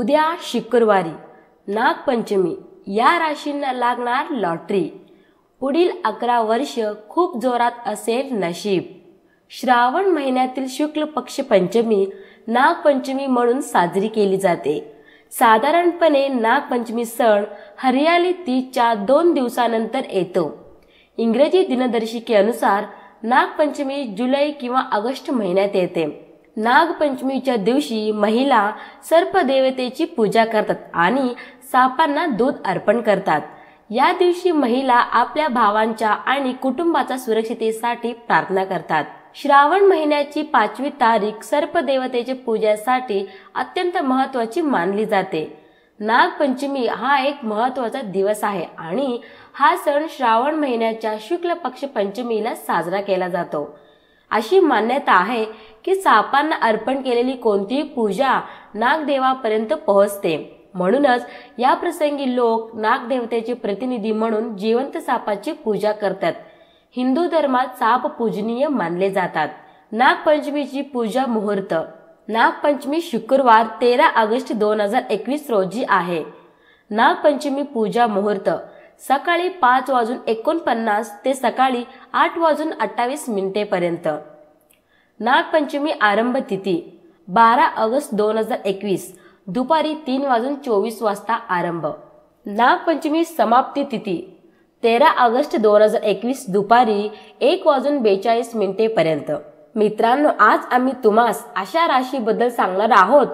उद्या शुक्रवारी नागपंचमी या राशींना लागणार लॉटरी पुढील अकरा वर्ष खूप जोरात असेल नशीब श्रावण महिन्यातील शुक्ल पक्ष पंचमी नागपंचमी म्हणून साजरी केली जाते साधारणपणे नागपंचमी सण हरियाली तीच्या दोन दिवसानंतर येतो इंग्रजी दिनदर्शिकेनुसार नागपंचमी जुलै किंवा ऑगस्ट महिन्यात येते नागपंचमीच्या दिवशी महिला सर्पदेवतेची पूजा करतात आणि सापांना दूध अर्पण करतात या दिवशी महिला आपल्या भावांच्या आणि कुटुंबाच्या सुरक्षितेसाठी प्रार्थना करतात श्रावण महिन्याची पाचवी तारीख सर्पदेवतेच्या पूजेसाठी अत्यंत महत्वाची मानली जाते नागपंचमी हा एक महत्वाचा दिवस आहे आणि हा सण श्रावण महिन्याच्या शुक्ल पक्ष पंचमीला साजरा केला जातो अशी मान्यता आहे की सापांना अर्पण केलेली कोणतीही पूजा नागदेवापर्यंत पोहोचते म्हणूनच या प्रसंगी लोक नागदेवतेचे प्रतिनिधी म्हणून जिवंत सापाची पूजा करतात हिंदू धर्मात साप पूजनीय मानले जातात नागपंचमीची पूजा मुहूर्त नागपंचमी शुक्रवार तेरा ऑगस्ट दोन हजार एकवीस रोजी आहे नागपंचमी पूजा मुहूर्त सकाळी पाच वाजून एकोणपन्नास ते सकाळी आठ वाजून अठ्ठावीस मिनिटेपर्यंत नागपंचमी आरंभ तिथी बारा ऑगस्ट दोन हजार एकवीस दुपारी तीन वाजून चोवीस वाजता आरंभ नागपंचमी समाप्ती तिथी तेरा ऑगस्ट दोन हजार एकवीस दुपारी एक वाजून बेचाळीस मिनिटेपर्यंत मित्रांनो आज आम्ही तुम्हास अशा राशीबद्दल सांगणार आहोत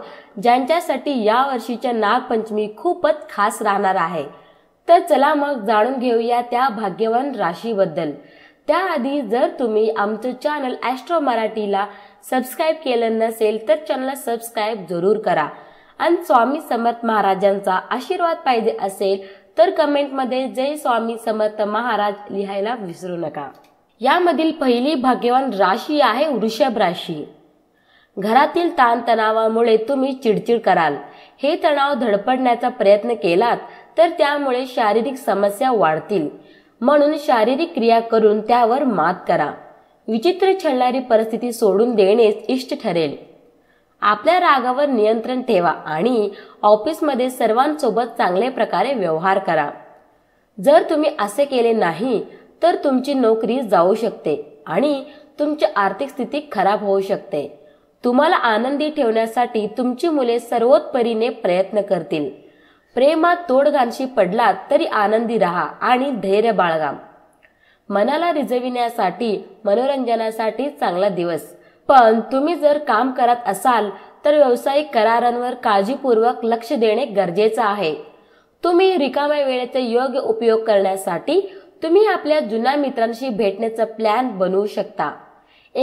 ज्यांच्यासाठी या वर्षीच्या नागपंचमी खूपच खास राहणार आहे तर चला मग जाणून घेऊया त्या भाग्यवान राशीबद्दल त्याआधी जर तुम्ही आमचं चॅनल ॲस्ट्रो मराठीला सबस्क्राईब केलं नसेल तर चॅनल सबस्क्राईब जरूर करा आणि स्वामी समर्थ महाराजांचा आशीर्वाद पाहिजे असेल तर कमेंटमध्ये जय स्वामी समर्थ महाराज लिहायला विसरू नका यामधील पहिली भाग्यवान राशी आहे वृषभ राशी घरातील ताणतणावामुळे तुम्ही चिडचिड कराल हे तणाव धडपडण्याचा प्रयत्न केलात तर त्यामुळे शारीरिक समस्या वाढतील म्हणून शारीरिक क्रिया करून त्यावर मात करा विचित्र छळणारी परिस्थिती सोडून देणेच इष्ट ठरेल आपल्या रागावर नियंत्रण ठेवा आणि ऑफिसमध्ये सर्वांसोबत चांगले प्रकारे व्यवहार करा जर तुम्ही असे केले नाही तर तुमची नोकरी जाऊ शकते आणि तुमची आर्थिक स्थिती खराब होऊ शकते तुम्हाला आनंदी ठेवण्यासाठी तुमची मुले सर्वोत्परीने प्रयत्न करतील प्रेमात तोडगांशी पडलात तरी आनंदी रहा आणि धैर्य बाळगा मनाला रिजविण्यासाठी मनोरंजनासाठी चांगला दिवस पण तुम्ही जर काम करत असाल तर व्यावसायिक करारांवर काळजीपूर्वक लक्ष देणे गरजेचं आहे तुम्ही रिकाम्या वेळेचा योग्य उपयोग करण्यासाठी तुम्ही आपल्या जुन्या मित्रांशी भेटण्याचा प्लॅन बनवू शकता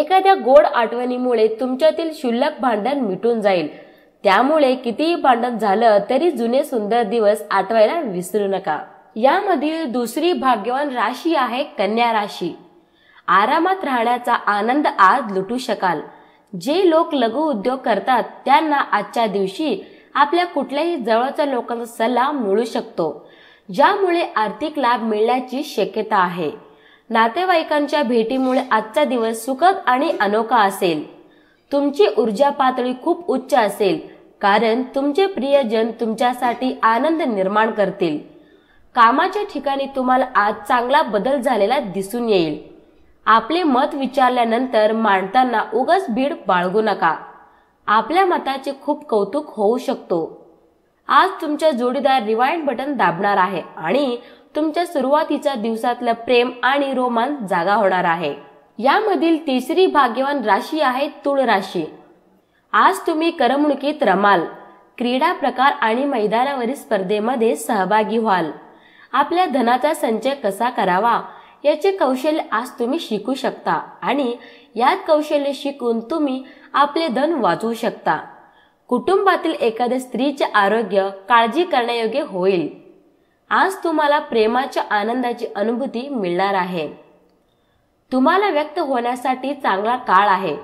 एखाद्या गोड आठवणीमुळे तुमच्यातील शुल्लक भांडण मिटून जाईल त्यामुळे कितीही भांडण झालं तरी जुने सुंदर दिवस आठवायला विसरू नका यामधील दुसरी भाग्यवान राशी आहे कन्या राशी आरामात राहण्याचा आनंद आज लुटू शकाल जे लोक लघु उद्योग करतात त्यांना आजच्या दिवशी आपल्या कुठल्याही जवळच्या लोकांचा सल्ला मिळू शकतो ज्यामुळे आर्थिक लाभ मिळण्याची शक्यता आहे नातेवाईकांच्या भेटीमुळे आजचा दिवस सुखद आणि अनोखा असेल तुमची ऊर्जा पातळी खूप उच्च असेल कारण तुमचे प्रियजन तुमच्यासाठी आनंद निर्माण करतील कामाच्या ठिकाणी तुम्हाला आज चांगला बदल झालेला दिसून येईल आपले मत विचारल्यानंतर मांडताना उगाच भीड बाळगू नका आपल्या मताचे खूप कौतुक होऊ शकतो आज तुमच्या जोडीदार रिवाइंड बटन दाबणार आहे आणि तुमच्या सुरुवातीच्या दिवसातलं प्रेम आणि रोमांस जागा होणार आहे यामधील तिसरी भाग्यवान राशी आहे तुळ राशी आज तुम्ही करमणुकीत रमाल क्रीडा प्रकार आणि मैदानावरील स्पर्धेमध्ये सहभागी व्हाल आपल्या धनाचा संचय कसा करावा याचे कौशल्य आज तुम्ही शिकू शकता आणि यात कौशल्य शिकून तुम्ही आपले धन वाचवू शकता कुटुंबातील एखाद्या स्त्रीचे आरोग्य काळजी करण्यायोग्य होईल आज तुम्हाला प्रेमाच्या आनंदाची अनुभूती मिळणार आहे तुम्हाला व्यक्त होण्यासाठी चांगला काळ आहे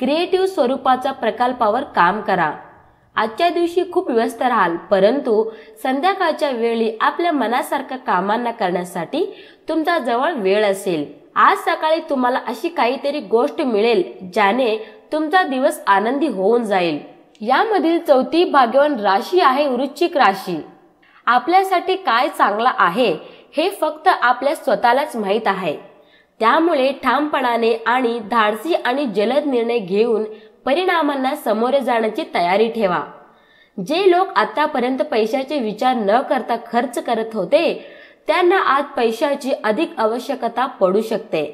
क्रिएटिव्ह स्वरूपाचा प्रकल्पावर काम करा आजच्या दिवशी खूप व्यस्त राहाल परंतु संध्याकाळच्या वेळी आपल्या मनासारख्या कामांना करण्यासाठी तुमचा जवळ वेळ असेल आज सकाळी तुम्हाला अशी काहीतरी गोष्ट मिळेल ज्याने तुमचा दिवस आनंदी होऊन जाईल यामधील चौथी भाग्यवान राशी आहे वृश्चिक राशी आपल्यासाठी काय चांगला आहे हे फक्त आपल्या स्वतःलाच माहीत आहे त्यामुळे ठामपणाने आणि धाडसी आणि जलद निर्णय घेऊन परिणामांना सामोरे जाण्याची तयारी ठेवा जे लोक आतापर्यंत पैशाचे विचार न करता खर्च करत होते त्यांना आज पैशाची अधिक आवश्यकता पडू शकते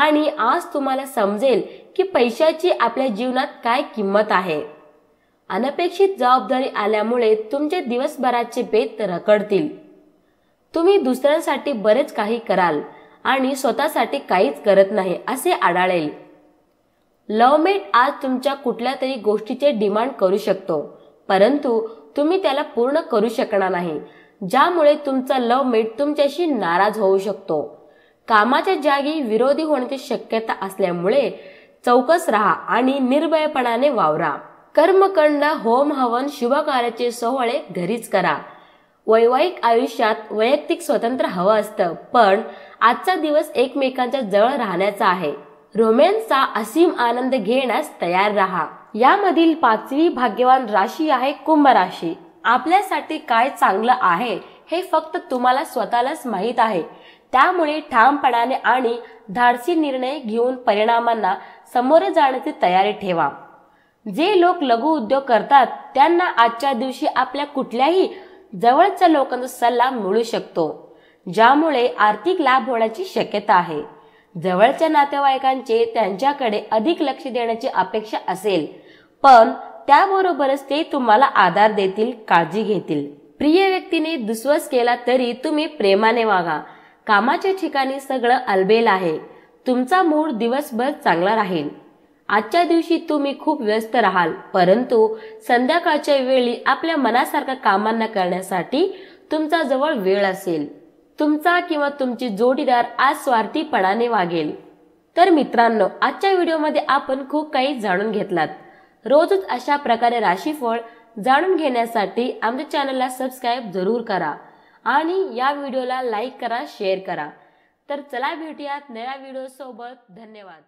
आणि आज तुम्हाला समजेल की पैशाची आपल्या जीवनात काय किंमत आहे अनपेक्षित जबाबदारी आल्यामुळे तुमचे दिवसभराचे बेत रकडतील तुम्ही दुसऱ्यांसाठी बरेच काही कराल आणि स्वतःसाठी काहीच करत नाही असे आढळेल लवमेट आज तुमच्या कुठल्या तरी गोष्टीचे डिमांड करू शकतो परंतु तुम्ही त्याला पूर्ण करू शकणार नाही ज्यामुळे तुमचा लवमेट तुमच्याशी नाराज होऊ शकतो कामाच्या जागी विरोधी होण्याची शक्यता असल्यामुळे चौकस राहा आणि निर्भयपणाने वावरा कर्मकंड होम हवन शुभ कार्याचे सोहळे घरीच करा वैवाहिक आयुष्यात वैयक्तिक स्वतंत्र हवं असतं पण आजचा दिवस एकमेकांच्या जवळ राहण्याचा आहे रोमॅन्सचा असीम आनंद घेण्यास तयार राहा यामधील पाचवी भाग्यवान राशी आहे कुंभ राशी आपल्यासाठी काय चांगलं आहे हे फक्त तुम्हाला स्वतःलाच माहीत आहे त्यामुळे ठामपणाने आणि धाडसी निर्णय घेऊन परिणामांना समोर जाण्याची तयारी ठेवा जे लोक लघु उद्योग करतात त्यांना आजच्या दिवशी आपल्या कुठल्याही जवळच्या लोकांचा सल्ला मिळू शकतो ज्यामुळे आर्थिक लाभ होण्याची शक्यता आहे जवळच्या नातेवाईकांचे त्यांच्याकडे अधिक लक्ष देण्याची अपेक्षा असेल पण त्याबरोबरच ते तुम्हाला आधार देतील काळजी घेतील प्रिय व्यक्तीने दुसवस केला तरी तुम्ही प्रेमाने वागा कामाच्या ठिकाणी सगळं अलबेल आहे तुमचा मूड दिवसभर चांगला राहील आजच्या दिवशी तुम्ही खूप व्यस्त राहाल परंतु संध्याकाळच्या वेळी आपल्या मनासारख्या कामांना करण्यासाठी तुमचा जवळ वेळ असेल तुमचा किंवा तुमची जोडीदार आज स्वार्थीपणाने वागेल तर मित्रांनो आजच्या व्हिडिओमध्ये आपण खूप काही जाणून घेतलात रोजच अशा प्रकारे राशीफळ जाणून घेण्यासाठी आमच्या चॅनलला सबस्क्राईब जरूर करा आणि या व्हिडिओला लाईक करा शेअर करा तर चला भेटूयात नव्या व्हिडिओसोबत धन्यवाद